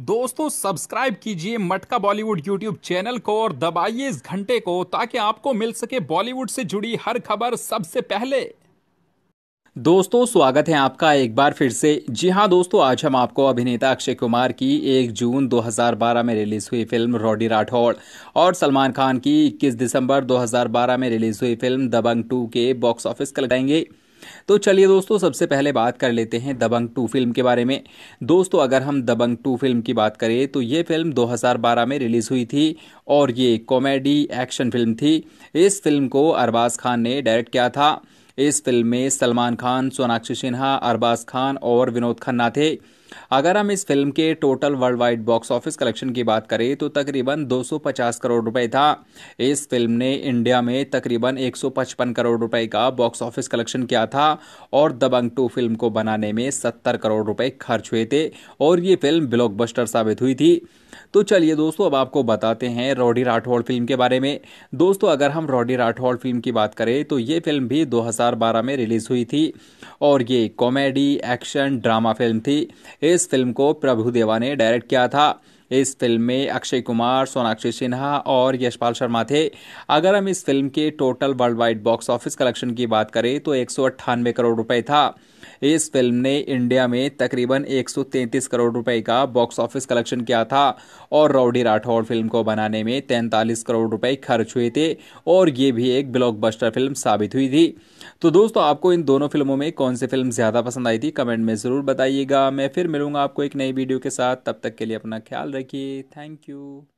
दोस्तों सब्सक्राइब कीजिए मटका बॉलीवुड यूट्यूब चैनल को और दबाइए इस घंटे को ताकि आपको मिल सके बॉलीवुड से जुड़ी हर खबर सबसे पहले दोस्तों स्वागत है आपका एक बार फिर से जी हाँ दोस्तों आज हम आपको अभिनेता अक्षय कुमार की 1 जून 2012 में रिलीज हुई फिल्म रॉडी राठौड़ और सलमान खान की 21 दिसंबर 2012 में रिलीज हुई फिल्म दबंग 2 के बॉक्स ऑफिस कल लगाएंगे तो चलिए दोस्तों सबसे पहले बात कर लेते हैं दबंग टू फिल्म के बारे में दोस्तों अगर हम दबंग टू फिल्म की बात करें तो ये फिल्म 2012 में रिलीज़ हुई थी और ये कॉमेडी एक्शन फिल्म थी इस फिल्म को अरबाज खान ने डायरेक्ट किया था इस फिल्म में सलमान खान सोनाक्षी सिन्हा अरबाज खान और विनोद खन्ना थे अगर हम इस फिल्म के total worldwide box office collection की बात करें तो तकरीबन 250 करोड़ रुपए था इस फिल्म ने इंडिया में तकरीबन 155 करोड़ रुपए का बॉक्स ऑफिस कलेक्शन किया था और दबंग टू फिल्म को बनाने में 70 करोड़ रुपए खर्च हुए थे और ये फिल्म ब्लॉकबस्टर साबित हुई थी तो चलिए दोस्तों अब आपको बताते हैं रॉडी राठौड़ फिल्म के बारे में दोस्तों अगर हम रॉडी राठौड़ फिल्म की बात करें तो ये फिल्म भी 2012 में रिलीज़ हुई थी और ये कॉमेडी एक्शन ड्रामा फिल्म थी इस फिल्म को प्रभु देवा ने डायरेक्ट किया था इस फिल्म में अक्षय कुमार सोनाक्षी सिन्हा और यशपाल शर्मा थे अगर हम इस फिल्म के total worldwide box office collection की बात करें तो एक करोड़ रुपए था इस फिल्म ने इंडिया में तकरीबन 133 करोड़ रुपए का बॉक्स ऑफिस कलेक्शन किया था और रौडी राठौर फिल्म को बनाने में तैंतालीस करोड़ रुपए खर्च हुए थे और ये भी एक ब्लॉकबस्टर फिल्म साबित हुई थी तो दोस्तों आपको इन दोनों फिल्मों में कौन सी फिल्म ज़्यादा पसंद आई थी कमेंट में ज़रूर बताइएगा मैं फिर मिलूंगा आपको एक नई वीडियो के साथ तब तक के लिए अपना ख्याल रखिए Turkey. Thank you.